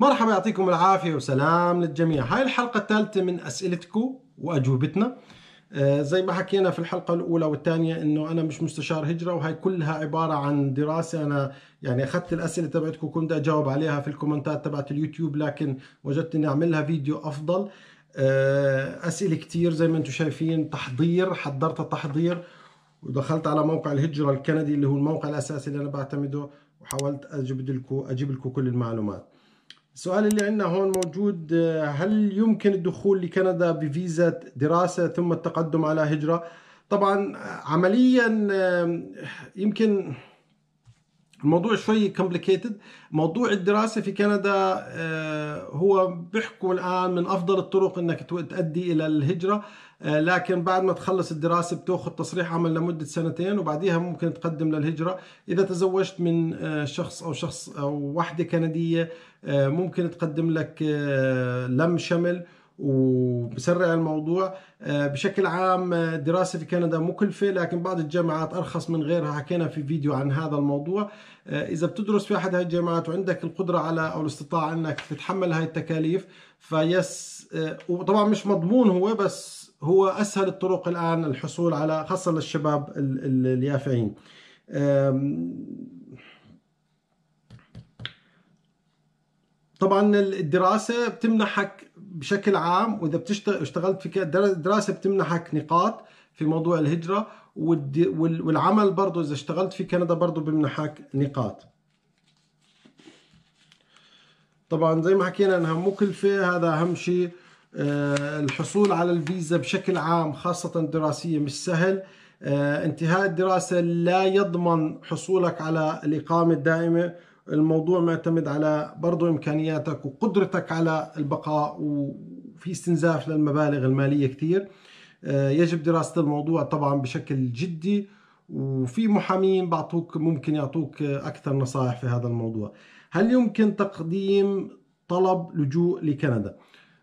مرحبا يعطيكم العافية وسلام للجميع هاي الحلقة الثالثة من أسئلتكم وأجوبتنا آه، زي ما حكينا في الحلقة الأولى والثانية إنه أنا مش مستشار هجرة وهي كلها عبارة عن دراسة أنا يعني أخذت الأسئلة تبعتكم كنت أجاوب عليها في الكومنتات تبعت اليوتيوب لكن وجدت إني أعملها فيديو أفضل آه، أسئلة كتير زي ما أنتم شايفين تحضير حضرت تحضير ودخلت على موقع الهجرة الكندي اللي هو الموقع الأساسي اللي أنا بعتمده وحاولت أجيب لكم أجيب لكم كل المعلومات السؤال اللي عندنا هون موجود آه، هل يمكن الدخول لكندا بفيزا دراسة ثم التقدم على هجرة؟ طبعا آه، عمليا يمكن الموضوع شوي كومبليكيتد موضوع الدراسة في كندا آه، هو بيحكوا الآن من أفضل الطرق أنك تؤدي إلى الهجرة آه، لكن بعد ما تخلص الدراسة بتأخذ تصريح عمل لمدة سنتين وبعديها ممكن تقدم للهجرة إذا تزوجت من آه، شخص أو شخص أو وحدة كندية ممكن تقدم لك لم شمل وبسرع الموضوع آه، بشكل عام آه، دراسة في كندا مكلفة لكن بعض الجامعات أرخص من غيرها حكينا في فيديو عن هذا الموضوع آه، إذا بتدرس في أحد هذه الجامعات وعندك القدرة على أو الاستطاعة أنك تتحمل هاي التكاليف فيس وطبعا مش مضمون هو بس هو أسهل الطرق الآن الحصول على خاصة للشباب اليافعين طبعا الدراسة بتمنحك بشكل عام واذا بتشتغل اشتغلت في دراسه بتمنحك نقاط في موضوع الهجره والعمل برضه اذا اشتغلت في كندا برضه بمنحك نقاط طبعا زي ما حكينا انها مكلفة هذا اهم شيء آه، الحصول على الفيزا بشكل عام خاصه الدراسيه مش سهل آه، انتهاء الدراسه لا يضمن حصولك على الاقامه الدائمه الموضوع معتمد على برضو إمكانياتك وقدرتك على البقاء وفي استنزاف للمبالغ المالية كثير آه، يجب دراسة الموضوع طبعا بشكل جدي وفي محامين بعطوك ممكن يعطوك أكثر نصائح في هذا الموضوع هل يمكن تقديم طلب لجوء لكندا؟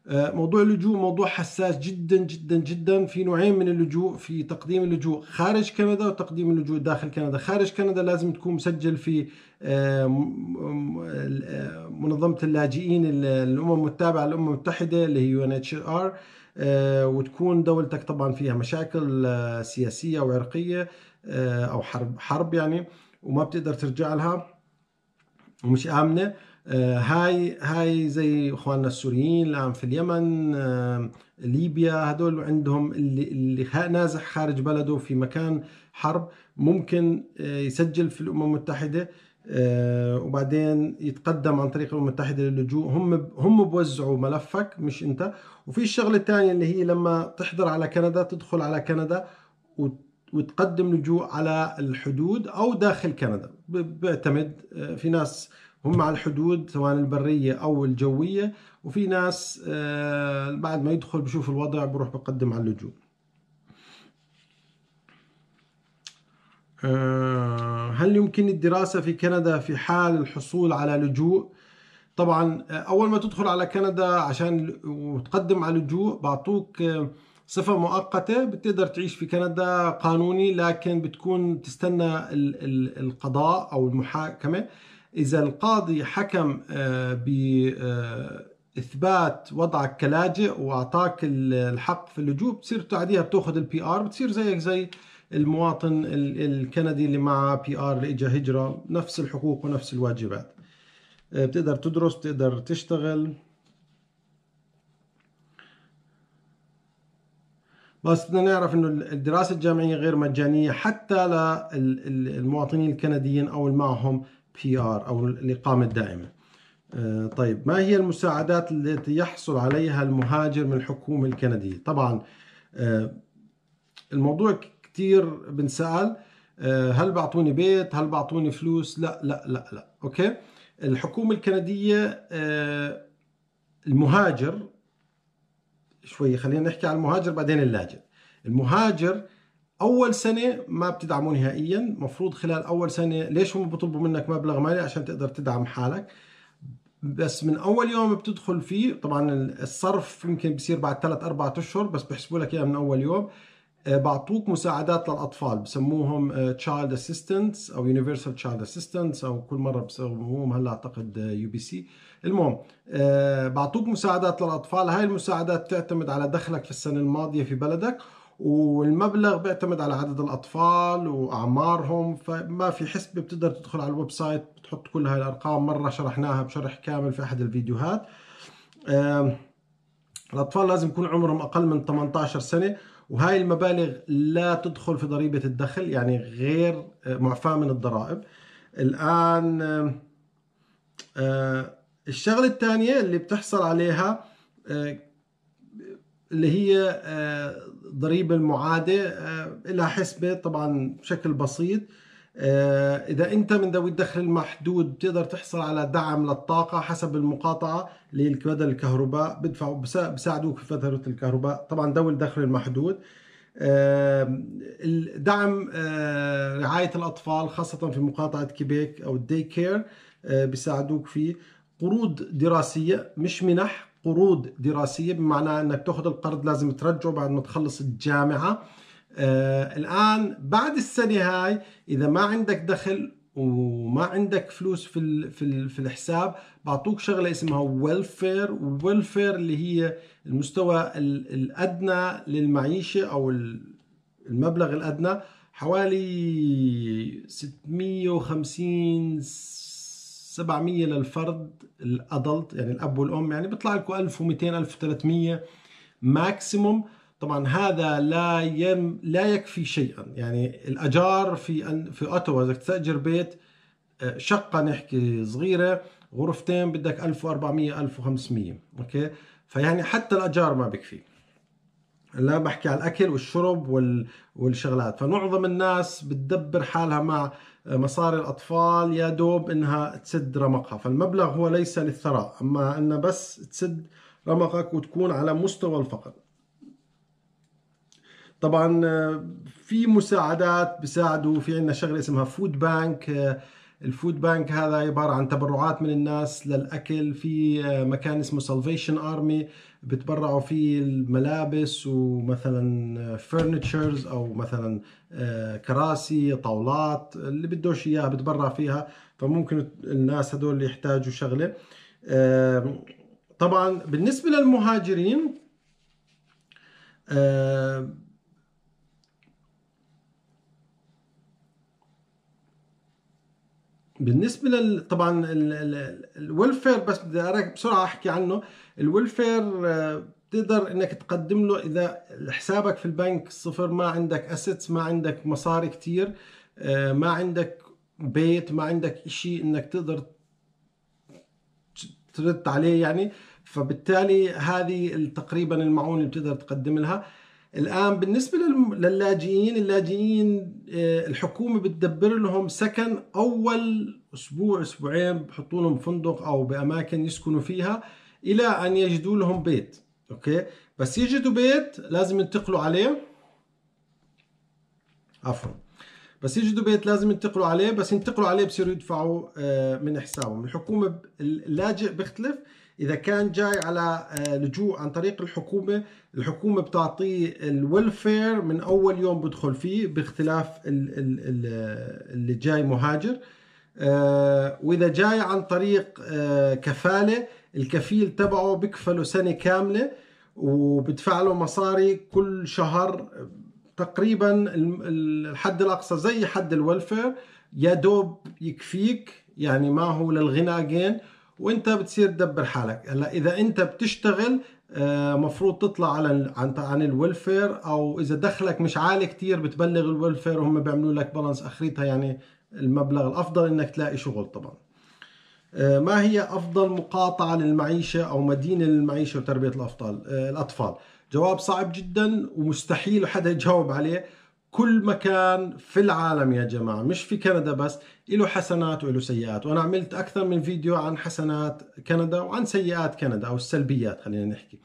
آه، موضوع اللجوء موضوع حساس جدا جدا جدا في نوعين من اللجوء في تقديم اللجوء خارج كندا وتقديم اللجوء داخل كندا خارج كندا لازم تكون مسجل في آه، منظمه اللاجئين الامم المتابعه للامم المتحده اللي هي يو اتش ار آه، وتكون دولتك طبعا فيها مشاكل آه، سياسيه وعرقيه او حرب حرب يعني وما بتقدر ترجع لها ومش امنه هاي هاي زي اخواننا السوريين الان في اليمن ليبيا هدول عندهم اللي اللي نازح خارج بلده في مكان حرب ممكن يسجل في الامم المتحده آه، وبعدين يتقدم عن طريق الامم المتحده للجوء هم هم بوزعوا ملفك مش انت وفي الشغله الثانيه اللي هي لما تحضر على كندا تدخل على كندا وتقدم لجوء على الحدود او داخل كندا بيعتمد آه، في ناس هم على الحدود سواء البريه او الجويه وفي ناس آه، بعد ما يدخل بشوف الوضع بروح بقدم على اللجوء آه، هل يمكن الدراسة في كندا في حال الحصول على لجوء؟ طبعا آه، أول ما تدخل على كندا عشان وتقدم على لجوء بعطوك آه، صفة مؤقتة بتقدر تعيش في كندا قانوني لكن بتكون تستنى القضاء أو المحاكمة إذا القاضي حكم بإثبات وضعك كلاجئ وأعطاك الحق في اللجوء بتصير بعديها بتاخذ البي آر بتصير زيك زي المواطن الكندي اللي معه بي ار اللي اجى هجرة نفس الحقوق ونفس الواجبات أه، بتقدر تدرس بتقدر تشتغل بس بدنا نعرف انه الدراسة الجامعية غير مجانية حتى للمواطنين الكنديين او اللي معهم بي ار او الاقامة الدائمة أه، طيب ما هي المساعدات التي يحصل عليها المهاجر من الحكومة الكندية طبعا أه، الموضوع كثير بنسأل آه، هل بعطوني بيت هل بعطوني فلوس لا لا لا لا أوكي الحكومة الكندية آه، المهاجر شوي خلينا نحكي عن المهاجر بعدين اللاجئ المهاجر اول سنه ما بتدعمه نهائيا مفروض خلال اول سنه ليش هم بيطلبوا منك مبلغ مالي عشان تقدر تدعم حالك بس من اول يوم بتدخل فيه طبعا الصرف يمكن بصير بعد ثلاث اربع اشهر بس بحسبوا لك اياه من اول يوم آه، بعطوك مساعدات للاطفال بسموهم تشايلد آه، اسيستنتس او يونيفرسال تشايلد اسيستنتس او كل مره بسموهم هلا اعتقد يو بي سي المهم آه، بعطوك مساعدات للاطفال هاي المساعدات تعتمد على دخلك في السنه الماضيه في بلدك والمبلغ بيعتمد على عدد الاطفال واعمارهم فما في حسبه بتقدر تدخل على الويب سايت بتحط كل هاي الارقام مره شرحناها بشرح كامل في احد الفيديوهات الاطفال لازم يكون عمرهم اقل من 18 سنه وهاي المبالغ لا تدخل في ضريبة الدخل يعني غير آه، معفاة من الضرائب الآن آه، آه، الشغلة الثانية اللي بتحصل عليها اللي هي ضريبة المعادة لها حسبة طبعا بشكل بسيط آه، إذا أنت من ذوي الدخل المحدود بتقدر تحصل على دعم للطاقة حسب المقاطعة بدل الكهرباء بدفعوا بساعدوك في فترة الكهرباء طبعا ذوي الدخل المحدود دعم آه، رعاية الأطفال خاصة في مقاطعة كيبيك أو الدي آه، كير بيساعدوك فيه قروض دراسية مش منح قروض دراسية بمعنى أنك تأخذ القرض لازم ترجعه بعد ما تخلص الجامعة آه الآن بعد السنة هاي إذا ما عندك دخل وما عندك فلوس في الـ في, الـ في الحساب بعطوك شغله اسمها ويلفير ويلفير اللي هي المستوى الادنى للمعيشه او المبلغ الادنى حوالي 650 700 للفرد الادلت يعني الاب والام يعني بيطلع لكم 1200 1300 ماكسيموم طبعا هذا لا يم لا يكفي شيئا يعني الاجار في أن في اوتوا بدك تستاجر بيت آه، شقه نحكي صغيره غرفتين بدك 1400 1500 اوكي فيعني حتى الاجار ما بكفي لا بحكي على الاكل والشرب وال... والشغلات فمعظم الناس بتدبر حالها مع مصاري الاطفال يا دوب انها تسد رمقها فالمبلغ هو ليس للثراء اما ان بس تسد رمقك وتكون على مستوى الفقر طبعا آه، في مساعدات بيساعدوا في عندنا شغله اسمها فود بانك الفود بانك هذا عبارة عن تبرعات من الناس للأكل في آه، مكان اسمه سالفيشن أرمي بتبرعوا فيه الملابس ومثلا فرنتشرز آه، أو مثلا كراسي طاولات اللي بدوش إياها بتبرع فيها فممكن الناس هدول اللي يحتاجوا شغلة طبعا بالنسبة للمهاجرين بالنسبه لل طبعا الويلفير بس بدي اراك بسرعه احكي عنه الويلفير آه، بتقدر انك تقدم له اذا حسابك في البنك صفر ما عندك اسيتس ما عندك مصاري كتير آه، ما عندك بيت ما عندك شيء انك تقدر ترد عليه يعني فبالتالي هذه تقريبا المعونه اللي بتقدر تقدم لها الآن بالنسبة للاجئين اللاجئين آه، الحكومة بتدبر لهم سكن أول أسبوع أسبوعين بحطوا لهم فندق أو بأماكن يسكنوا فيها إلى أن يجدوا لهم بيت أوكي بس يجدوا بيت لازم ينتقلوا عليه عفوا بس يجدوا بيت لازم ينتقلوا عليه بس ينتقلوا عليه بصيروا يدفعوا آه، من حسابهم الحكومة اللاجئ بيختلف اذا كان جاي على آه، لجوء عن طريق الحكومه الحكومه بتعطيه الويلفير من اول يوم بدخل فيه باختلاف اللي جاي مهاجر آه، واذا جاي عن طريق آه، كفاله الكفيل تبعه بكفله سنه كامله وبدفع له مصاري كل شهر تقريبا الحد الاقصى زي حد الويلفير يا دوب يكفيك يعني ما هو للغنى اجين وانت بتصير تدبر حالك هلا اذا انت بتشتغل آه، مفروض تطلع على عن عن الويلفير او اذا دخلك مش عالي كتير بتبلغ الويلفير وهم بيعملوا لك بالانس اخرتها يعني المبلغ الافضل انك تلاقي شغل طبعا آه، ما هي افضل مقاطعه للمعيشه او مدينه للمعيشه وتربيه الاطفال آه، الاطفال جواب صعب جدا ومستحيل حدا يجاوب عليه كل مكان في العالم يا جماعة مش في كندا بس له حسنات وله سيئات وأنا عملت أكثر من فيديو عن حسنات كندا وعن سيئات كندا أو السلبيات خلينا نحكي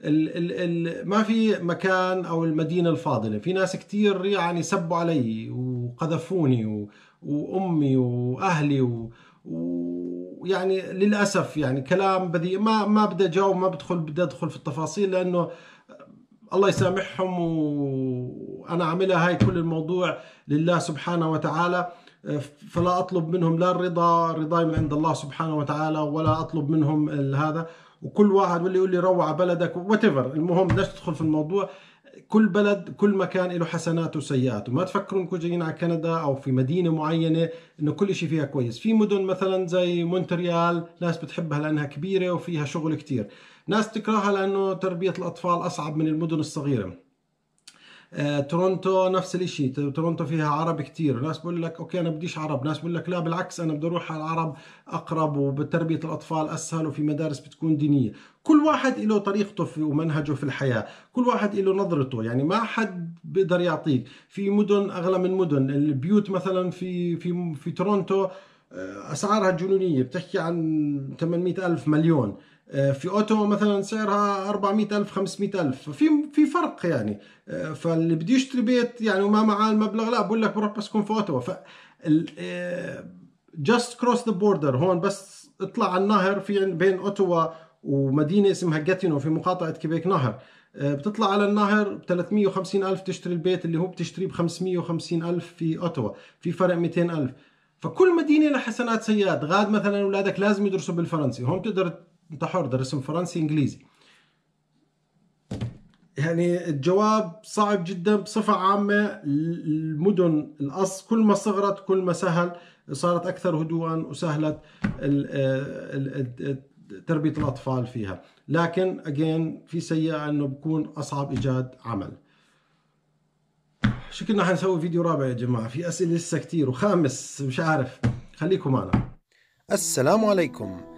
ال ال ال ما في مكان أو المدينة الفاضلة في ناس كتير يعني سبوا علي وقذفوني و... وأمي وأهلي و... ويعني للأسف يعني كلام بذيء ما ما بدي أجاوب ما بدخل بدي أدخل في التفاصيل لأنه الله يسامحهم وانا عاملها هاي كل الموضوع لله سبحانه وتعالى فلا اطلب منهم لا الرضا رضاي من عند الله سبحانه وتعالى ولا اطلب منهم هذا وكل واحد واللي يقول لي روع بلدك وات المهم بدناش ندخل في الموضوع كل بلد كل مكان له حسناته وسيئاته ما تفكروا انكم جايين على كندا او في مدينه معينه انه كل شيء فيها كويس في مدن مثلا زي مونتريال ناس بتحبها لانها كبيره وفيها شغل كثير ناس تكرهها لأنه تربية الأطفال أصعب من المدن الصغيرة آه، تورونتو نفس الشيء تورونتو فيها عرب كثير ناس بقول لك اوكي انا بديش عرب ناس بقول لك لا بالعكس انا بدي اروح على العرب اقرب وبتربيه الاطفال اسهل وفي مدارس بتكون دينيه كل واحد له طريقته في ومنهجه في الحياه كل واحد له نظرته يعني ما حد بيقدر يعطيك في مدن اغلى من مدن البيوت مثلا في في في تورونتو آه، اسعارها جنونيه بتحكي عن 800 الف مليون آه، في اوتو مثلا سعرها 400 الف 500 الف في في فرق يعني آه، فاللي بده يشتري بيت يعني وما معاه المبلغ لا بقول لك بروح بسكن في اوتو ف جاست كروس ذا بوردر هون بس اطلع على النهر في بين اوتوا ومدينه اسمها جاتينو في مقاطعه كيبيك نهر آه، بتطلع على النهر ب 350 الف تشتري البيت اللي هو بتشتريه ب 550 الف في اوتوا في فرق 200 الف فكل مدينه لها حسنات سيئات غاد مثلا اولادك لازم يدرسوا بالفرنسي هون بتقدر انت حر اسم فرنسي انجليزي يعني الجواب صعب جدا بصفة عامة المدن الأص كل ما صغرت كل ما سهل صارت أكثر هدوءا وسهلت تربية الأطفال فيها لكن أجين في سيئة أنه بكون أصعب إيجاد عمل شكلنا حنسوي فيديو رابع يا جماعة في أسئلة لسه كتير وخامس مش عارف خليكم معنا السلام عليكم